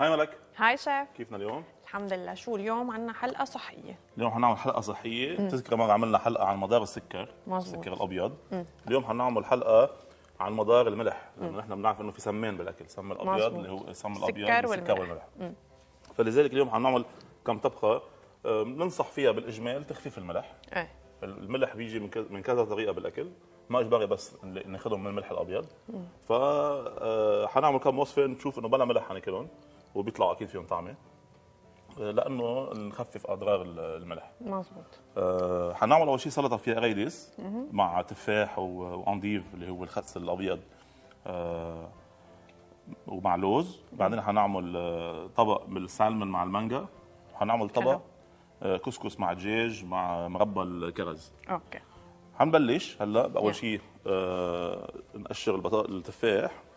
هاي ملك هاي شيف كيفنا اليوم؟ الحمد لله شو اليوم عندنا حلقة صحية اليوم حنعمل حلقة صحية بتذكر مرة عملنا حلقة عن مدار السكر مزبوط. السكر الأبيض مم. اليوم حنعمل حلقة عن مدار الملح لأنه نحن بنعرف إنه في سمين بالأكل سم الأبيض مزبوط. اللي هو سم الأبيض السكر والملح, والملح. فلذلك اليوم حنعمل كم طبخة آه، بننصح فيها بالإجمال تخفيف الملح ايه. الملح بيجي من كذا طريقة بالأكل ما اجباري بس ناخذهم من الملح الابيض ف آه، حنعمل كم وصفه نشوف انه بلا ملح حناكلهم وبيطلعوا اكيد فيهم طعمه آه، لانه نخفف اضرار الملح مظبوط آه حنعمل اول شيء سلطه فيها اريديس مع تفاح وانديف اللي هو الخس الابيض آه ومع لوز بعدين حنعمل آه، طبق بالسالمون مع المانجا وحنعمل طبق آه، كسكس مع دجاج مع مربى الكرز اوكي حنبلش هلا اول شيء آه نقشر البطاطا التفاح